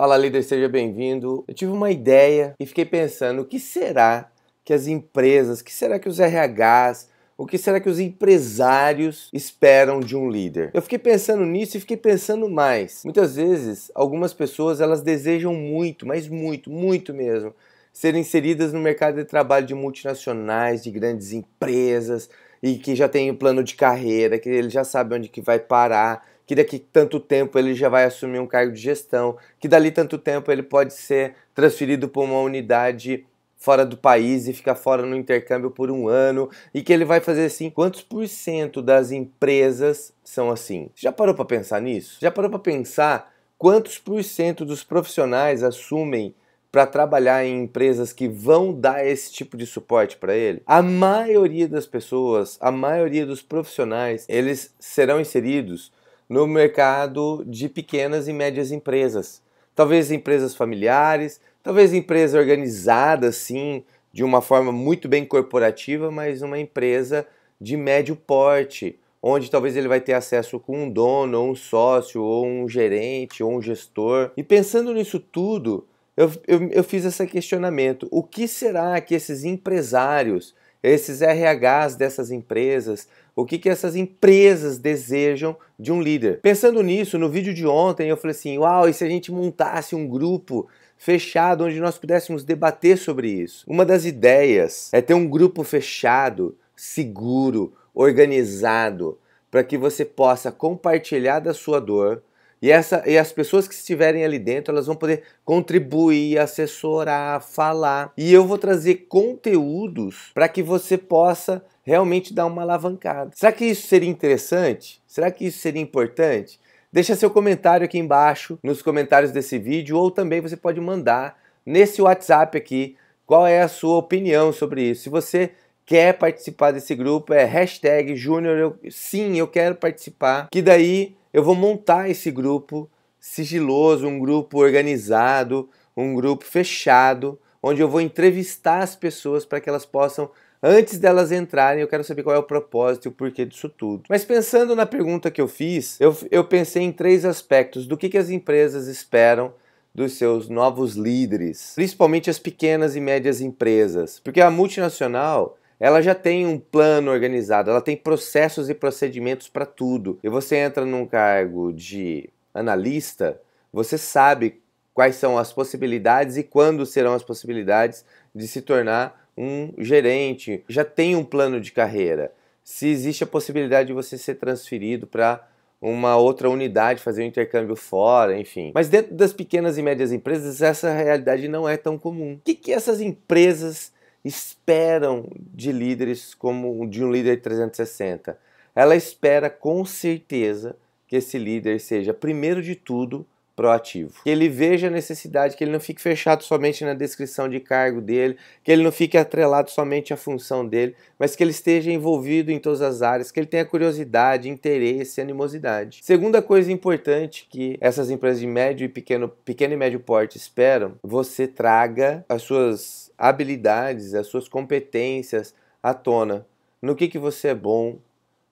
Fala líder, seja bem-vindo. Eu tive uma ideia e fiquei pensando, o que será que as empresas, o que será que os RHs, o que será que os empresários esperam de um líder? Eu fiquei pensando nisso e fiquei pensando mais. Muitas vezes, algumas pessoas elas desejam muito, mas muito, muito mesmo, ser inseridas no mercado de trabalho de multinacionais, de grandes empresas e que já tem um plano de carreira, que ele já sabe onde que vai parar que daqui tanto tempo ele já vai assumir um cargo de gestão, que dali tanto tempo ele pode ser transferido para uma unidade fora do país e ficar fora no intercâmbio por um ano e que ele vai fazer assim. Quantos por cento das empresas são assim? Já parou para pensar nisso? Já parou para pensar quantos por cento dos profissionais assumem para trabalhar em empresas que vão dar esse tipo de suporte para ele? A maioria das pessoas, a maioria dos profissionais, eles serão inseridos no mercado de pequenas e médias empresas. Talvez empresas familiares, talvez empresa organizada, sim, de uma forma muito bem corporativa, mas uma empresa de médio porte, onde talvez ele vai ter acesso com um dono, ou um sócio, ou um gerente, ou um gestor. E pensando nisso tudo, eu, eu, eu fiz esse questionamento: o que será que esses empresários esses RHs dessas empresas, o que, que essas empresas desejam de um líder. Pensando nisso, no vídeo de ontem eu falei assim: uau, e se a gente montasse um grupo fechado onde nós pudéssemos debater sobre isso? Uma das ideias é ter um grupo fechado, seguro, organizado, para que você possa compartilhar da sua dor, e, essa, e as pessoas que estiverem ali dentro, elas vão poder contribuir, assessorar, falar. E eu vou trazer conteúdos para que você possa realmente dar uma alavancada. Será que isso seria interessante? Será que isso seria importante? Deixa seu comentário aqui embaixo, nos comentários desse vídeo, ou também você pode mandar nesse WhatsApp aqui qual é a sua opinião sobre isso. Se você quer participar desse grupo, é hashtag Júnior, sim, eu quero participar, que daí eu vou montar esse grupo sigiloso, um grupo organizado, um grupo fechado, onde eu vou entrevistar as pessoas para que elas possam, antes delas entrarem, eu quero saber qual é o propósito e o porquê disso tudo. Mas pensando na pergunta que eu fiz, eu, eu pensei em três aspectos do que, que as empresas esperam dos seus novos líderes, principalmente as pequenas e médias empresas, porque a multinacional ela já tem um plano organizado, ela tem processos e procedimentos para tudo. E você entra num cargo de analista, você sabe quais são as possibilidades e quando serão as possibilidades de se tornar um gerente. Já tem um plano de carreira. Se existe a possibilidade de você ser transferido para uma outra unidade, fazer um intercâmbio fora, enfim. Mas dentro das pequenas e médias empresas, essa realidade não é tão comum. O que, que essas empresas esperam de líderes como de um líder 360? Ela espera com certeza que esse líder seja, primeiro de tudo, proativo. Que ele veja a necessidade, que ele não fique fechado somente na descrição de cargo dele, que ele não fique atrelado somente à função dele, mas que ele esteja envolvido em todas as áreas, que ele tenha curiosidade, interesse, animosidade. Segunda coisa importante que essas empresas de médio e pequeno, pequeno e médio porte esperam, você traga as suas habilidades, as suas competências à tona. No que, que você é bom,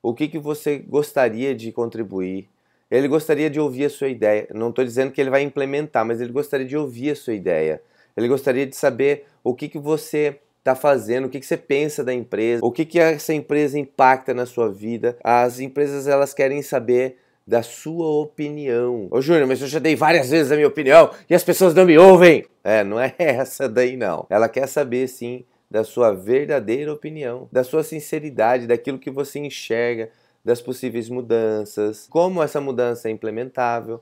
o que, que você gostaria de contribuir, ele gostaria de ouvir a sua ideia. Não estou dizendo que ele vai implementar, mas ele gostaria de ouvir a sua ideia. Ele gostaria de saber o que, que você está fazendo, o que, que você pensa da empresa, o que, que essa empresa impacta na sua vida. As empresas elas querem saber da sua opinião. Ô Júnior, mas eu já dei várias vezes a minha opinião e as pessoas não me ouvem. É, não é essa daí não. Ela quer saber sim da sua verdadeira opinião, da sua sinceridade, daquilo que você enxerga, das possíveis mudanças, como essa mudança é implementável,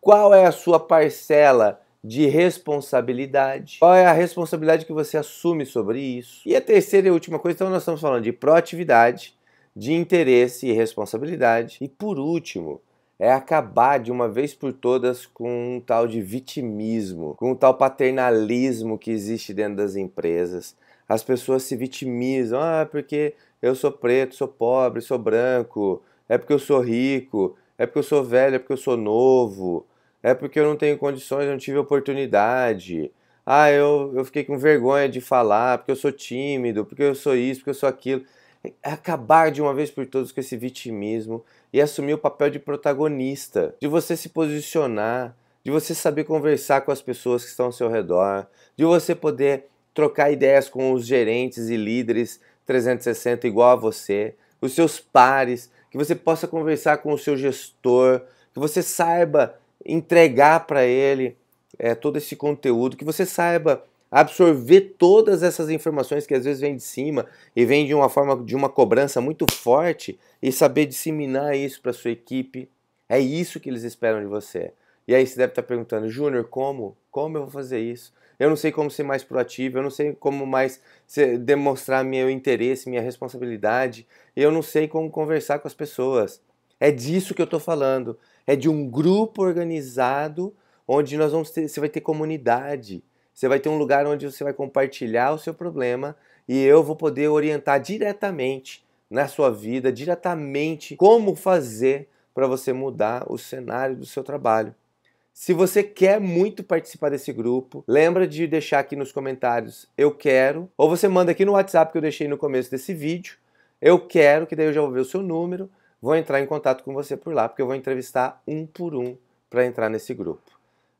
qual é a sua parcela de responsabilidade, qual é a responsabilidade que você assume sobre isso. E a terceira e última coisa, então nós estamos falando de proatividade, de interesse e responsabilidade. E por último, é acabar de uma vez por todas com um tal de vitimismo, com um tal paternalismo que existe dentro das empresas, as pessoas se vitimizam. Ah, é porque eu sou preto, sou pobre, sou branco, é porque eu sou rico, é porque eu sou velho, é porque eu sou novo, é porque eu não tenho condições, eu não tive oportunidade. Ah, eu, eu fiquei com vergonha de falar, porque eu sou tímido, porque eu sou isso, porque eu sou aquilo. É acabar de uma vez por todas com esse vitimismo e assumir o papel de protagonista, de você se posicionar, de você saber conversar com as pessoas que estão ao seu redor, de você poder trocar ideias com os gerentes e líderes 360 igual a você, os seus pares, que você possa conversar com o seu gestor, que você saiba entregar para ele é, todo esse conteúdo, que você saiba absorver todas essas informações que às vezes vem de cima e vem de uma forma de uma cobrança muito forte e saber disseminar isso para sua equipe. É isso que eles esperam de você. E aí você deve estar tá perguntando, Júnior, como? Como eu vou fazer isso? Eu não sei como ser mais proativo, eu não sei como mais demonstrar meu interesse, minha responsabilidade, eu não sei como conversar com as pessoas. É disso que eu estou falando. É de um grupo organizado onde nós vamos ter, você vai ter comunidade. Você vai ter um lugar onde você vai compartilhar o seu problema e eu vou poder orientar diretamente na sua vida, diretamente como fazer para você mudar o cenário do seu trabalho. Se você quer muito participar desse grupo, lembra de deixar aqui nos comentários eu quero, ou você manda aqui no WhatsApp que eu deixei no começo desse vídeo, eu quero, que daí eu já vou ver o seu número, vou entrar em contato com você por lá, porque eu vou entrevistar um por um para entrar nesse grupo.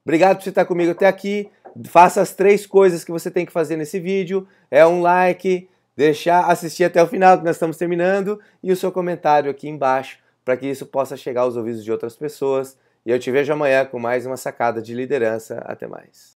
Obrigado por você estar comigo até aqui. Faça as três coisas que você tem que fazer nesse vídeo: é um like, deixar assistir até o final, que nós estamos terminando, e o seu comentário aqui embaixo, para que isso possa chegar aos ouvidos de outras pessoas e eu te vejo amanhã com mais uma sacada de liderança. Até mais.